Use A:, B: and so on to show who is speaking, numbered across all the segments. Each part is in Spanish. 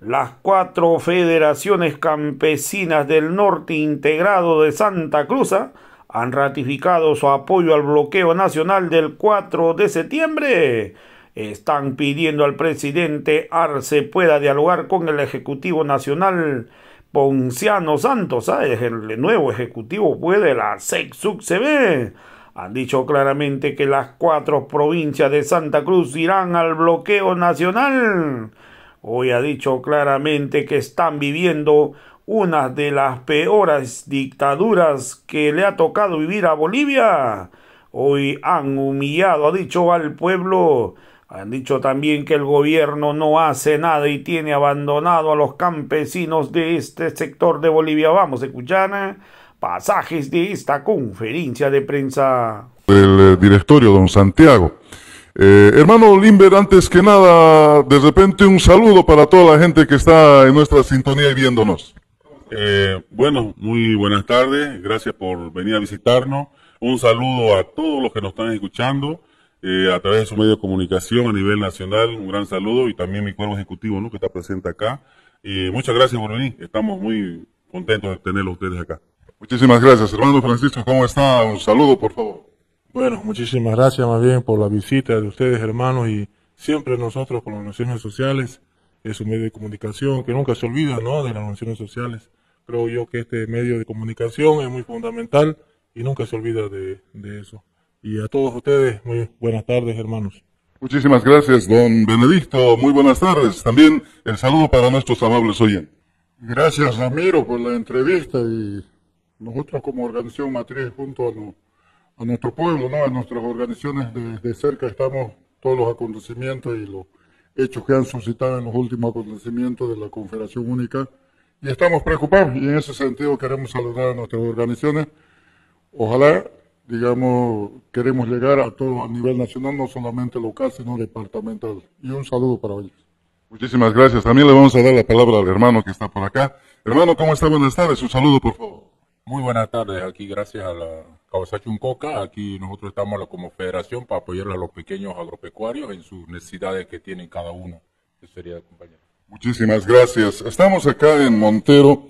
A: las cuatro federaciones campesinas del norte integrado de Santa Cruz ah, han ratificado su apoyo al bloqueo nacional del 4 de septiembre. Están pidiendo al presidente Arce pueda dialogar con el Ejecutivo Nacional Ponciano Santos, ¿sabes? Ah, el nuevo Ejecutivo puede la sec suc Han dicho claramente que las cuatro provincias de Santa Cruz irán al bloqueo nacional Hoy ha dicho claramente que están viviendo una de las peores dictaduras que le ha tocado vivir a Bolivia. Hoy han humillado, ha dicho al pueblo. Han dicho también que el gobierno no hace nada y tiene abandonado a los campesinos de este sector de Bolivia. Vamos a escuchar eh, pasajes de esta conferencia de prensa.
B: El eh, directorio, don Santiago. Eh, hermano Limber, antes que nada, de repente un saludo para toda la gente que está en nuestra sintonía y viéndonos.
A: Eh, bueno, muy buenas tardes, gracias por venir a visitarnos. Un saludo a todos los que nos están escuchando eh, a través de su medio de comunicación a nivel nacional, un gran saludo y también mi cuerpo ejecutivo ¿no? que está presente acá. Y muchas gracias por venir, estamos muy contentos de tenerlos ustedes acá.
C: Muchísimas gracias, hermano Francisco, ¿cómo está? Un saludo, por favor. Bueno, muchísimas gracias más bien por la visita de ustedes, hermanos, y siempre nosotros con las naciones sociales, es un medio de comunicación que nunca se olvida, ¿no?, de las naciones sociales. Creo yo que este medio de comunicación es muy fundamental y nunca se olvida de, de eso. Y a todos ustedes, muy buenas tardes, hermanos.
B: Muchísimas gracias, don Benedicto. Muy buenas tardes. También el saludo para nuestros amables oyentes.
D: Gracias, Ramiro, por la entrevista y nosotros como organización matriz junto a los a nuestro pueblo, ¿no? a nuestras organizaciones de, de cerca estamos todos los acontecimientos y los hechos que han suscitado en los últimos acontecimientos de la Confederación Única y estamos preocupados y en ese sentido queremos saludar a nuestras organizaciones. Ojalá, digamos, queremos llegar a todo a nivel nacional, no solamente local, sino departamental. Y un saludo para ellos.
B: Muchísimas gracias. También le vamos a dar la palabra al hermano que está por acá. Hermano, ¿cómo está? Buenas tardes. Un saludo, por favor.
C: Muy buenas tardes. Aquí, gracias a la Kawasaki Uncoca, aquí nosotros estamos como federación para apoyar a los pequeños agropecuarios en sus necesidades que tienen cada uno.
B: Muchísimas gracias. Estamos acá en Montero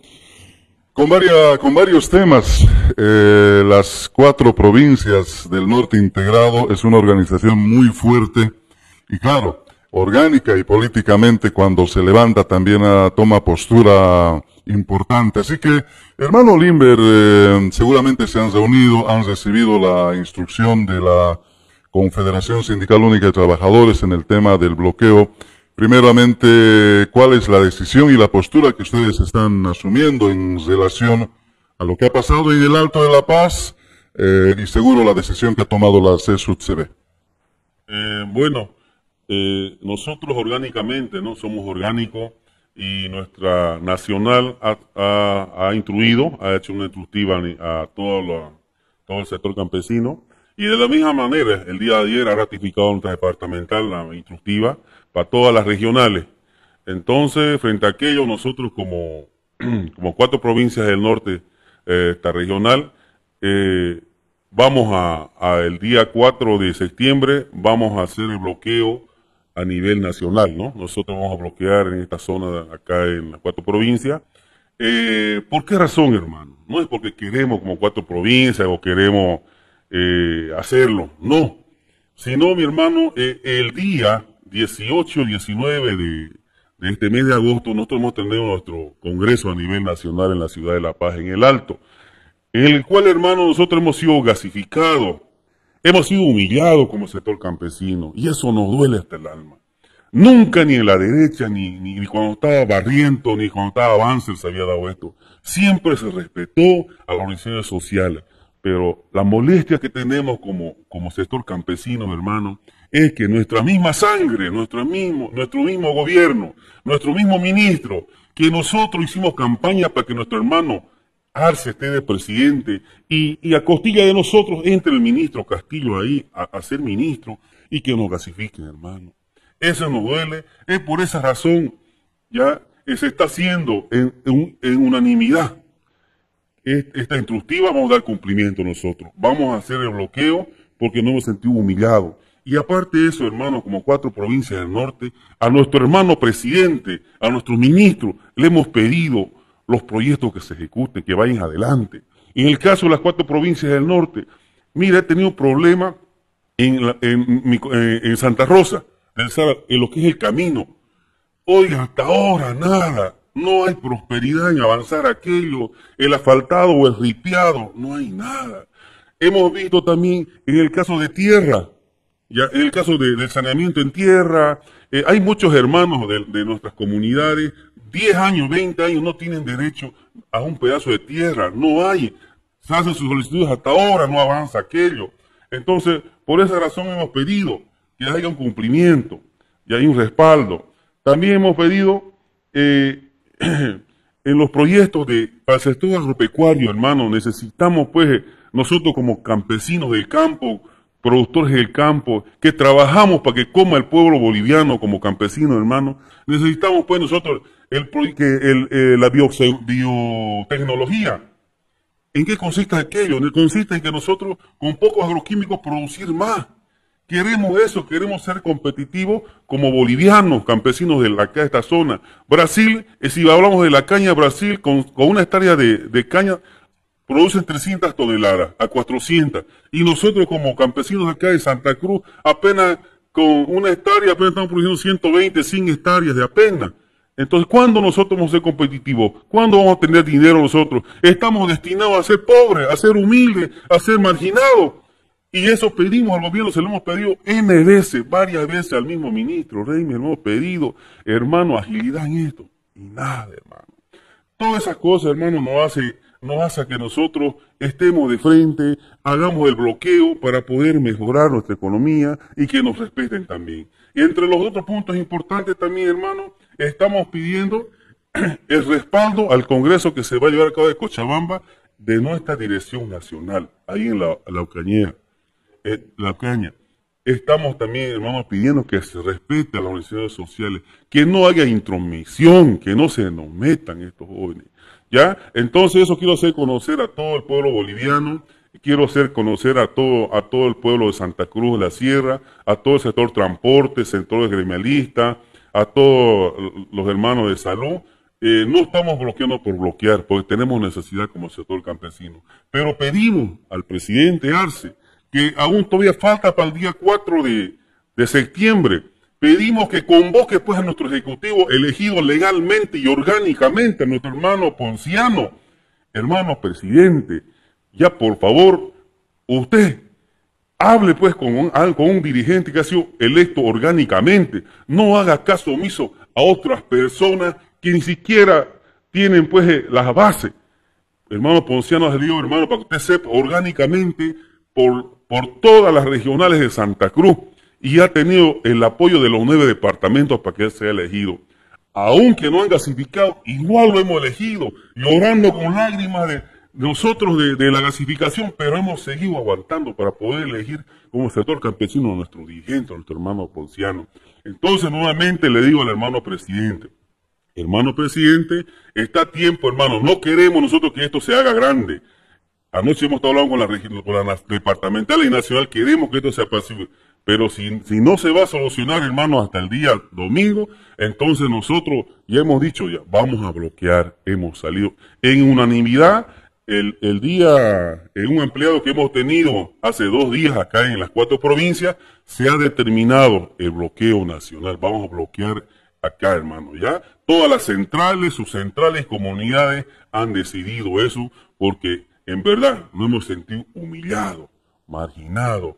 B: con, varia, con varios temas. Eh, las cuatro provincias del norte integrado es una organización muy fuerte y claro, orgánica y políticamente cuando se levanta también a, toma postura importante. Así que, hermano Limber, eh, seguramente se han reunido, han recibido la instrucción de la Confederación Sindical Única de Trabajadores en el tema del bloqueo. Primeramente, ¿cuál es la decisión y la postura que ustedes están asumiendo en relación a lo que ha pasado y el Alto de la Paz eh, y seguro la decisión que ha tomado la CSUCB?
A: Eh, bueno, eh, nosotros orgánicamente, ¿no? Somos orgánicos y nuestra nacional ha, ha, ha instruido, ha hecho una instructiva a todo, todo el sector campesino. Y de la misma manera, el día de ayer ha ratificado nuestra departamental la instructiva para todas las regionales. Entonces, frente a aquello, nosotros como, como cuatro provincias del norte, eh, esta regional, eh, vamos a, a, el día 4 de septiembre, vamos a hacer el bloqueo a nivel nacional, ¿no? Nosotros vamos a bloquear en esta zona, acá en las cuatro provincias. Eh, ¿Por qué razón, hermano? No es porque queremos como cuatro provincias o queremos eh, hacerlo, no. Sino, mi hermano, eh, el día 18, 19 de, de este mes de agosto, nosotros hemos tenido nuestro congreso a nivel nacional en la ciudad de La Paz, en el Alto, en el cual, hermano, nosotros hemos sido gasificados Hemos sido humillados como sector campesino y eso nos duele hasta el alma. Nunca ni en la derecha, ni, cuando estaba Barriento, ni cuando estaba Banzer se había dado esto. Siempre se respetó a las organizaciones sociales. Pero la molestia que tenemos como, como sector campesino, hermano, es que nuestra misma sangre, nuestro mismo, nuestro mismo gobierno, nuestro mismo ministro, que nosotros hicimos campaña para que nuestro hermano Arce esté de presidente y, a costilla de nosotros entre el ministro Castillo ahí a, ser ministro y que nos gasifiquen, hermano. Eso nos duele, es por esa razón, ya se está haciendo en, unanimidad esta instructiva, vamos a dar cumplimiento nosotros, vamos a hacer el bloqueo porque no nos sentimos humillados. Y aparte de eso, hermano, como cuatro provincias del norte, a nuestro hermano presidente, a nuestro ministro, le hemos pedido los proyectos que se ejecuten, que vayan adelante. En el caso de las cuatro provincias del norte, mira, he tenido problemas en, eh, en, Santa Rosa, en lo que es el camino. Hoy hasta ahora nada. No hay prosperidad en avanzar aquello, el asfaltado o el ripiado, no hay nada. Hemos visto también en el caso de tierra, en el caso del saneamiento en tierra, eh, hay muchos hermanos de, nuestras comunidades, 10 años, 20 años, no tienen derecho a un pedazo de tierra, no hay. Se hacen sus solicitudes hasta ahora, no avanza aquello. Entonces, por esa razón hemos pedido que haya un cumplimiento y hay un respaldo. También hemos pedido eh, en los proyectos de, para el agropecuario, hermano, necesitamos pues eh, nosotros como campesinos del campo, productores del campo, que trabajamos para que coma el pueblo boliviano como campesino, hermano. Necesitamos, pues, nosotros el, eh, la biotecnología. ¿En qué consiste aquello? Consiste en que nosotros, con pocos agroquímicos, producir más. Queremos eso, queremos ser competitivos como bolivianos, campesinos de, la, de esta zona. Brasil, eh, si hablamos de la caña, Brasil, con, una hectárea de, de caña, producen 300 toneladas a 400. Y nosotros como campesinos acá de Santa Cruz, apenas con una hectárea, apenas estamos produciendo 120, 100 hectáreas de apenas. Entonces, ¿cuándo nosotros vamos a ser competitivos? ¿Cuándo vamos a tener dinero nosotros? Estamos destinados a ser pobres, a ser humildes, a ser marginados. Y eso pedimos al gobierno, se lo hemos pedido N veces, varias veces al mismo ministro, Rey, me hemos pedido, hermano, agilidad en esto. Y nada, hermano. Todas esas cosas, hermano, nos hace no hace que nosotros estemos de frente, hagamos el bloqueo para poder mejorar nuestra economía y que nos respeten también. Y entre los otros puntos importantes también, hermano, estamos pidiendo el respaldo al Congreso que se va a llevar a cabo de Cochabamba de nuestra dirección nacional, ahí en la, la En eh, la Ucaña. Estamos también, hermano, pidiendo que se respete a las universidades sociales, que no haya intromisión, que no se nos metan estos jóvenes. ¿Ya? Entonces eso quiero hacer conocer a todo el pueblo boliviano, quiero hacer conocer a todo, a todo el pueblo de Santa Cruz de la Sierra, a todo el sector transporte, sector gremialista, a todos los hermanos de salud. Eh, no estamos bloqueando por bloquear, porque tenemos necesidad como sector campesino. Pero pedimos al presidente Arce que aún todavía falta para el día 4 de, de septiembre pedimos que convoque pues a nuestro ejecutivo elegido legalmente y orgánicamente, a nuestro hermano Ponciano, hermano presidente, ya por favor, usted hable pues con un, dirigente que ha sido electo orgánicamente, no haga caso omiso a otras personas que ni siquiera tienen pues eh, las bases. Hermano Ponciano ha salido, hermano, para que usted sepa, orgánicamente por, por todas las regionales de Santa Cruz y ha tenido el apoyo de los nueve departamentos para que él sea elegido. Aunque no han gasificado, igual lo hemos elegido, llorando con lágrimas de nosotros de, la gasificación, pero hemos seguido aguantando para poder elegir como sector campesino a nuestro dirigente, a nuestro hermano Ponciano. Entonces, nuevamente le digo al hermano presidente, hermano presidente, está tiempo, hermano, no queremos nosotros que esto se haga grande. Anoche hemos estado hablando con la, con departamental y nacional, queremos que esto sea posible. Pero si, no se va a solucionar, hermano, hasta el día domingo, entonces nosotros ya hemos dicho, ya vamos a bloquear, hemos salido en unanimidad. El, día, en un empleado que hemos tenido hace dos días acá en las cuatro provincias, se ha determinado el bloqueo nacional. Vamos a bloquear acá, hermano, ya. Todas las centrales, sus centrales comunidades han decidido eso porque en verdad nos hemos sentido humillados, marginados,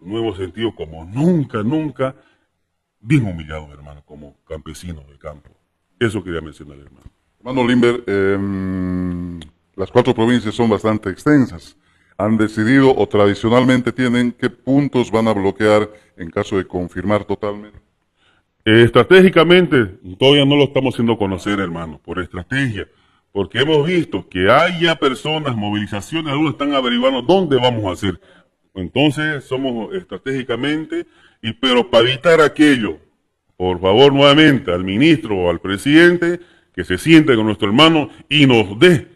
A: nuevo sentido como nunca, nunca, bien humillado, hermano, como campesino de campo. Eso quería mencionar, hermano.
B: Hermano Limber, em, las cuatro provincias son bastante extensas. Han decidido o tradicionalmente tienen qué puntos van a bloquear en
A: caso de confirmar totalmente. estratégicamente, todavía no lo estamos haciendo conocer, hermano, por estrategia, porque hemos visto que haya personas, movilizaciones, algunos están averiguando dónde vamos a hacer. Entonces somos estratégicamente, y, pero para evitar aquello, por favor nuevamente al ministro o al presidente que se siente con nuestro hermano y nos dé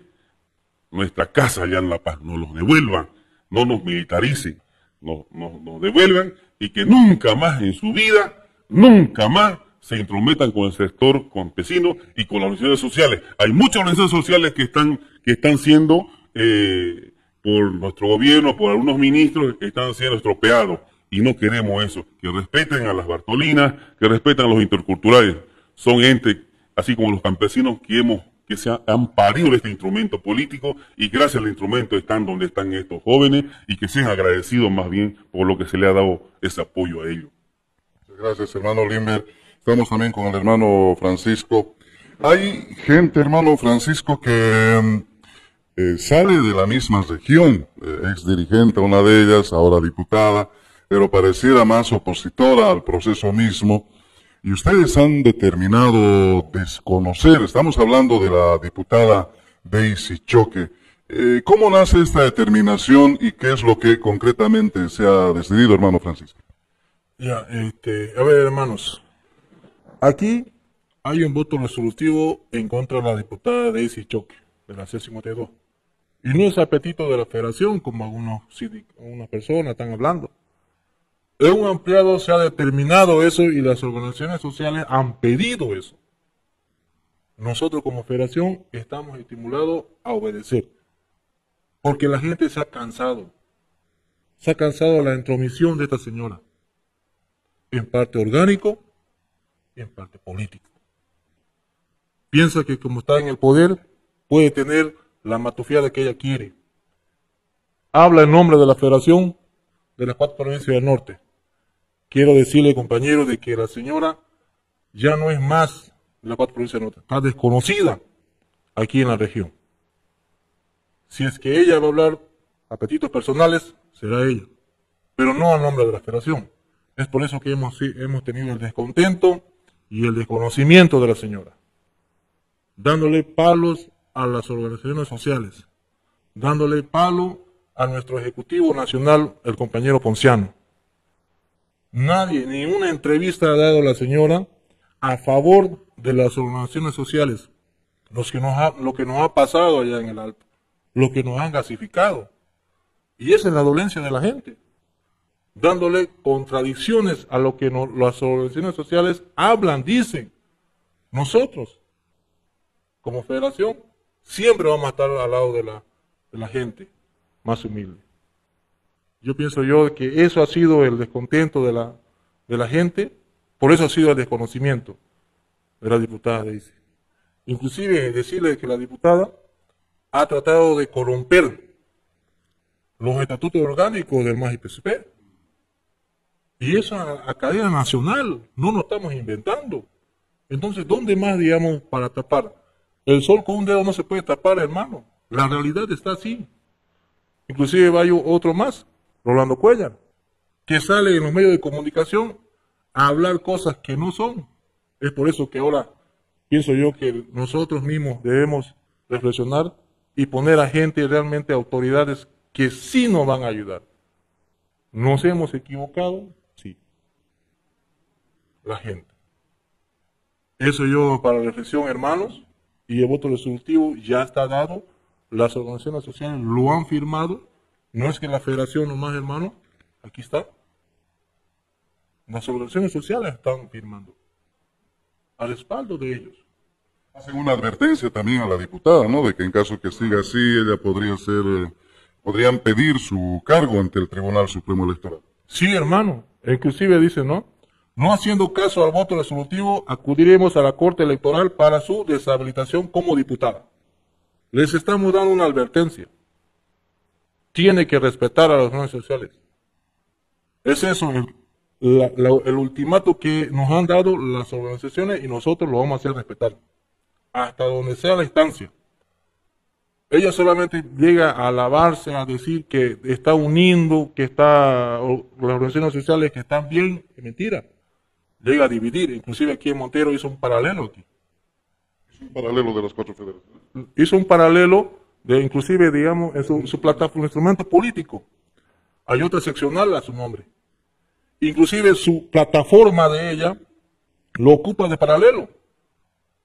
A: nuestra casa allá en La Paz, nos los devuelvan, no nos militaricen, nos, nos, devuelvan y que nunca más en su vida, nunca más se intrometan con el sector campesino y con las organizaciones sociales. Hay muchas organizaciones sociales que están, que están siendo eh, por nuestro gobierno, por algunos ministros que están siendo estropeados. Y no queremos eso. Que respeten a las Bartolinas, que respeten a los interculturales. Son gente así como los campesinos, que, hemos, que se han parido este instrumento político y gracias al instrumento están donde están estos jóvenes y que sean agradecidos más bien por lo que se le ha dado ese apoyo a ellos.
B: Gracias, hermano Limber.
A: Estamos también con el hermano Francisco.
B: Hay gente, hermano Francisco, que mm, eh, sale de la misma región, eh, ex dirigente una de ellas, ahora diputada, pero pareciera más opositora al proceso mismo, y ustedes han determinado desconocer, estamos hablando de la diputada Daisy Choque, eh, ¿cómo nace esta determinación y qué es lo que concretamente se ha decidido, hermano Francisco?
C: Ya, este, a ver, hermanos, aquí hay un voto resolutivo en contra de la diputada Daisy Choque, de la C52. Y no es apetito de la federación, como algunos, algunas personas están hablando. Es un ampliado se ha determinado eso y las organizaciones sociales han pedido eso. Nosotros como federación estamos estimulados a obedecer. Porque la gente se ha cansado. Se ha cansado la intromisión de esta señora. En parte orgánico en parte político. Piensa que como está en el poder puede tener la de que ella quiere. Habla en nombre de la Federación de las cuatro provincias del norte. Quiero decirle, compañero, de que la señora ya no es más la cuatro provincias del norte, está desconocida aquí en la región. Si es que ella va a hablar apetitos personales, será ella, pero no en nombre de la Federación. Es por eso que hemos, hemos tenido el descontento y el desconocimiento de la señora, dándole palos a las organizaciones sociales, dándole palo a nuestro Ejecutivo Nacional, el compañero Ponciano. Nadie, ni una entrevista ha dado la señora a favor de las organizaciones sociales, los que nos lo que nos ha pasado allá en el Alto, lo que nos han gasificado. Y esa es la dolencia de la gente, dándole contradicciones a lo que las organizaciones sociales hablan, dicen. Nosotros, como federación, Siempre vamos a estar al lado de la, gente más humilde. Yo pienso yo que eso ha sido el descontento de la, gente, por eso ha sido el desconocimiento de la diputada Daisy. Inclusive decirle que la diputada ha tratado de corromper los estatutos orgánicos del MAGIPCP. Y eso a, cadena nacional, no nos estamos inventando. Entonces, ¿dónde más, digamos, para tapar? El sol con un dedo no se puede tapar, hermano. La realidad está así. Inclusive hay otro más, Rolando Cuellar, que sale en los medios de comunicación a hablar cosas que no son. Es por eso que ahora pienso yo que nosotros mismos debemos reflexionar y poner a gente realmente autoridades que sí nos van a ayudar. ¿Nos hemos equivocado? Sí. La gente. Eso yo para reflexión, hermanos y el voto resolutivo ya está dado, las organizaciones sociales lo han firmado, no es que la federación nomás, hermano, aquí está. Las organizaciones sociales están firmando, al respaldo de ellos.
B: Hacen una advertencia también a la diputada, ¿no? De que en caso que siga así, ella podría ser, eh, podrían pedir su cargo ante el Tribunal Supremo Electoral.
C: Sí, hermano. Inclusive dice, ¿no? No haciendo caso al voto resolutivo, acudiremos a la Corte Electoral para su deshabilitación como diputada. Les estamos dando una advertencia. Tiene que respetar a las organizaciones sociales. Es eso el, ultimato que nos han dado las organizaciones y nosotros lo vamos a hacer respetar. Hasta donde sea la instancia. Ella solamente llega a alabarse, a decir que está uniendo, que está las organizaciones sociales que están bien, mentira llega a dividir. Inclusive aquí en Montero hizo un paralelo Hizo un paralelo de las cuatro federaciones. Hizo un paralelo de inclusive, digamos, en su, su plataforma, instrumento político. Hay otra seccional a su nombre. Inclusive su plataforma de ella lo ocupa de paralelo.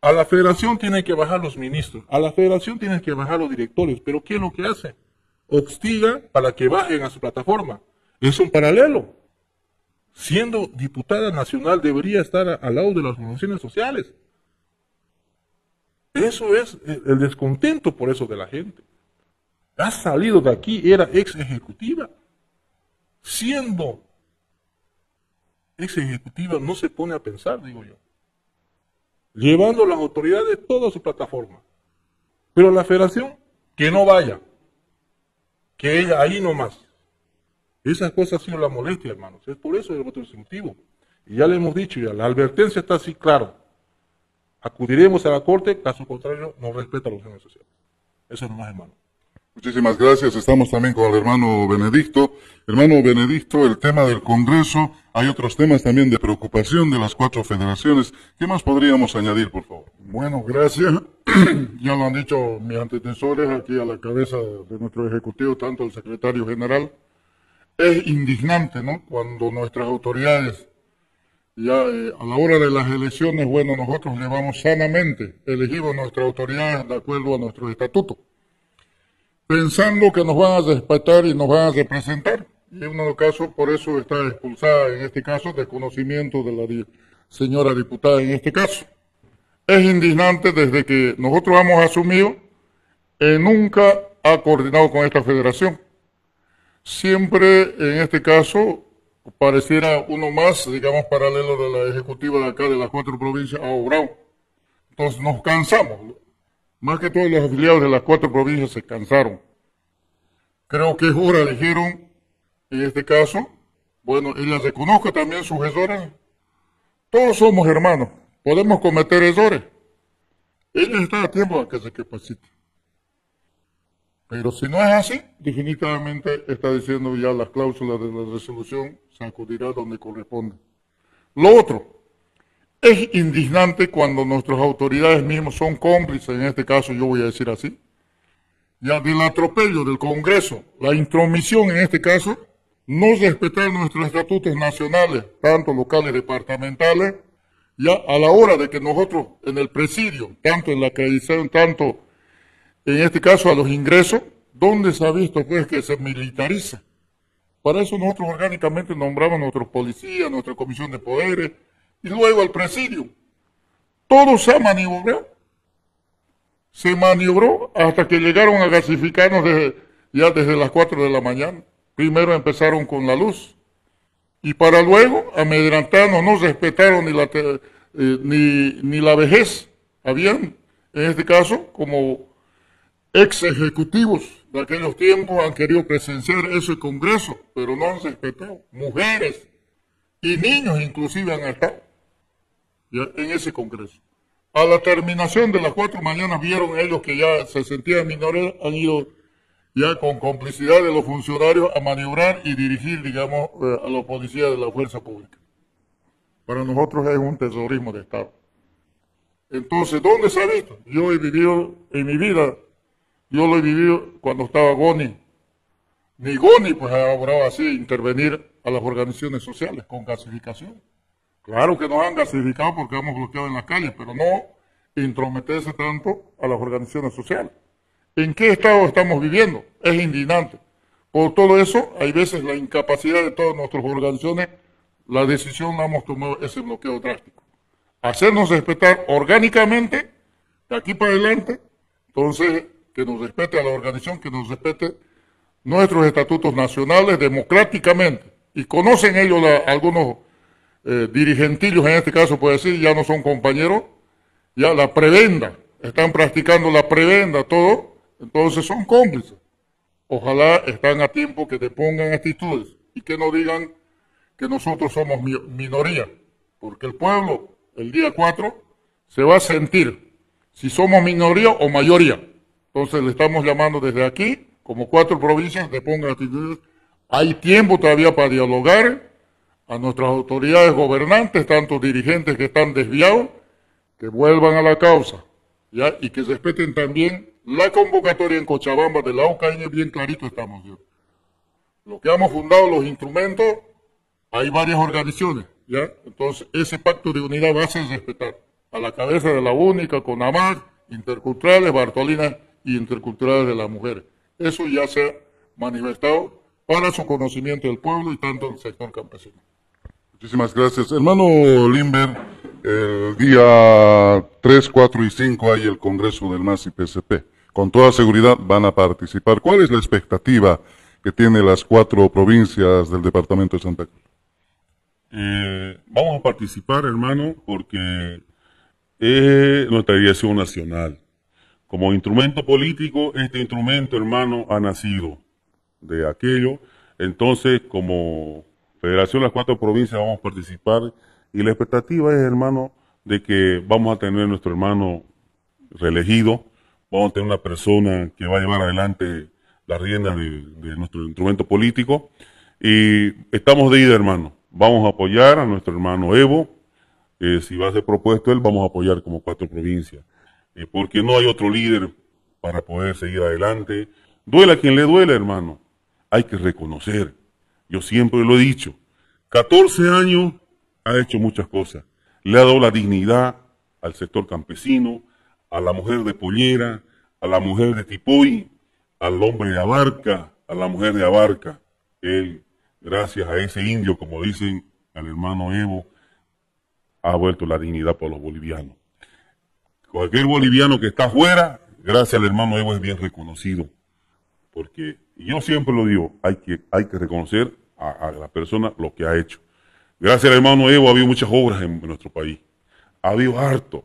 C: A la federación tienen que bajar los ministros, a la federación tienen que bajar los directores, pero ¿qué es lo que hace? Obstiga para que bajen a su plataforma. Es un paralelo siendo diputada nacional, debería estar al lado de las organizaciones sociales. Eso es eh, el descontento por eso de la gente. Ha salido de aquí, era ex ejecutiva. Siendo ex ejecutiva, no se pone a pensar, digo yo. Llevando las autoridades toda su plataforma. Pero la federación, que no vaya. Que ella ahí nomás. Esas cosas sido la molestia, hermanos. Es por eso el voto instructivo. Y ya le hemos dicho, ya la advertencia está así claro. Acudiremos a la corte, caso contrario, no respeta los derechos sociales. Eso es más, hermano.
B: Muchísimas gracias. Estamos también con el hermano Benedicto. Hermano Benedicto, el tema del Congreso. Hay otros temas también de preocupación de las cuatro federaciones. ¿Qué más podríamos añadir,
D: por favor? Bueno, gracias. ya lo han dicho mis antecesores aquí a la cabeza de nuestro Ejecutivo, tanto el secretario general es indignante, ¿no? Cuando nuestras autoridades, ya eh, a la hora de las elecciones, bueno, nosotros llevamos sanamente, elegimos nuestras autoridades de acuerdo a nuestro estatuto, pensando que nos van a respetar y nos van a representar. Y en los caso, por eso está expulsada, en este caso, de conocimiento de la señora diputada, en este caso. Es indignante desde que nosotros hemos asumido, eh, nunca ha coordinado con esta federación Siempre en este caso pareciera uno más, digamos, paralelo de la ejecutiva de acá de las cuatro provincias a Obrao. Entonces nos cansamos. Más que todos los afiliados de las cuatro provincias se cansaron. Creo que Jura hora, dijeron, en este caso, bueno, ella reconozca también sus errores. Todos somos hermanos, podemos cometer errores. Ella está a tiempo a que se capacite. Pero si no es así, definitivamente está diciendo ya las cláusulas de la resolución se acudirá donde corresponde. Lo otro, es indignante cuando nuestras autoridades mismas son cómplices, en este caso yo voy a decir así, ya del atropello del Congreso, la intromisión en este caso, no respetar nuestros estatutos nacionales, tanto locales, departamentales, ya a la hora de que nosotros en el presidio, tanto en la acreditación, tanto en este caso a los ingresos, ¿dónde se ha visto pues que se militariza? Para eso nosotros orgánicamente nombramos a nuestros policías, nuestra comisión de poderes y luego al presidio. Todo se ha maniobrado. Se maniobró hasta que llegaron a gasificarnos ya desde las 4 de la mañana. Primero empezaron con la luz y para luego amedrentarnos no respetaron ni la, eh, ni la vejez. Habían, en este caso, como ex ejecutivos de aquellos tiempos han querido presenciar ese congreso, pero no han respetado. Mujeres y niños inclusive han estado en ese congreso. A la terminación de las cuatro mañanas vieron ellos que ya se sentían menores, han ido ya con complicidad de los funcionarios a maniobrar y dirigir, digamos, eh, a la policía de la fuerza pública. Para nosotros es un terrorismo de Estado. Entonces, ¿dónde se ha visto? Yo he vivido en mi vida yo lo he vivido cuando estaba Goni. Ni Goni pues ha logrado así, intervenir a las organizaciones sociales con gasificación. Claro que nos han gasificado porque hemos bloqueado en las calles, pero no intrometerse tanto a las organizaciones sociales. ¿En qué estado estamos viviendo? Es indignante. Por todo eso, hay veces la incapacidad de todas nuestras organizaciones, la decisión la hemos tomado, ese bloqueo drástico. Hacernos respetar orgánicamente, de aquí para adelante, entonces que nos respete a la organización, que nos respete nuestros estatutos nacionales democráticamente. Y conocen ellos algunos eh, dirigentillos, en este caso puede decir, ya no son compañeros, ya la prebenda, están practicando la prebenda, todo, entonces son cómplices. Ojalá están a tiempo que te pongan actitudes y que no digan que nosotros somos minoría, porque el pueblo el día 4 se va a sentir si somos minoría o mayoría. Entonces le estamos llamando desde aquí, como cuatro provincias, de pongan actitudes. Hay tiempo todavía para dialogar a nuestras autoridades gobernantes, tantos dirigentes que están desviados, que vuelvan a la causa ¿ya? y que respeten también la convocatoria en Cochabamba de la OCAIN, bien clarito estamos. Lo que hemos fundado, los instrumentos, hay varias organizaciones. Entonces, ese pacto de unidad va a ser respetado. A la cabeza de la única, con amar Interculturales, Bartolina y interculturales de la mujer. Eso ya se ha manifestado para su conocimiento del pueblo y tanto del sector campesino. Muchísimas
B: gracias. Hermano Limber, el día 3, 4 y 5 hay el Congreso del MAS y PCP. Con toda seguridad van a participar. ¿Cuál es la expectativa que tienen las cuatro provincias del departamento de Santa Cruz?
A: Eh, vamos a participar, hermano, porque es nuestra dirección nacional. Como instrumento político, este instrumento, hermano, ha nacido de aquello. Entonces, como Federación de las Cuatro Provincias vamos a participar y la expectativa es, hermano, de que vamos a tener nuestro hermano reelegido, vamos a tener una persona que va a llevar adelante la rienda de, nuestro instrumento político y estamos de ida, hermano. Vamos a apoyar a nuestro hermano Evo, eh, si va a ser propuesto él, vamos a apoyar como cuatro provincias. Eh, porque no hay otro líder para poder seguir adelante. Duela quien le duele, hermano. Hay que reconocer. Yo siempre lo he dicho. 14 años ha hecho muchas cosas. Le ha dado la dignidad al sector campesino, a la mujer de Pollera, a la mujer de Tipuy, al hombre de Abarca, a la mujer de Abarca. Él, gracias a ese indio, como dicen al hermano Evo, ha vuelto la dignidad para los bolivianos. Cualquier boliviano que está afuera, gracias al hermano Evo, es bien reconocido. Porque yo siempre lo digo, hay que, hay que reconocer a, la persona lo que ha hecho. Gracias al hermano Evo ha habido muchas obras en nuestro país. Ha habido harto.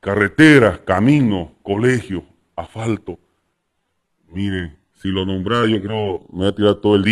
A: Carreteras, caminos, colegios, asfalto. Miren, si lo nombrara yo creo me voy a tirar todo el día.